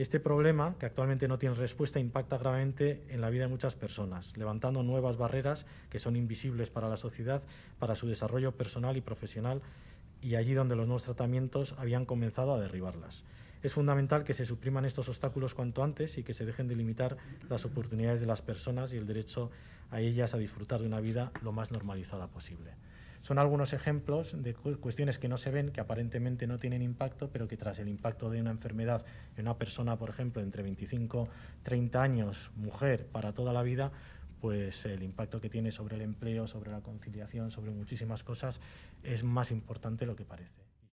Este problema, que actualmente no tiene respuesta, impacta gravemente en la vida de muchas personas, levantando nuevas barreras que son invisibles para la sociedad, para su desarrollo personal y profesional, y allí donde los nuevos tratamientos habían comenzado a derribarlas. Es fundamental que se supriman estos obstáculos cuanto antes y que se dejen de limitar las oportunidades de las personas y el derecho a ellas a disfrutar de una vida lo más normalizada posible. Son algunos ejemplos de cuestiones que no se ven, que aparentemente no tienen impacto, pero que tras el impacto de una enfermedad en una persona, por ejemplo, entre 25, 30 años, mujer, para toda la vida, pues el impacto que tiene sobre el empleo, sobre la conciliación, sobre muchísimas cosas, es más importante de lo que parece.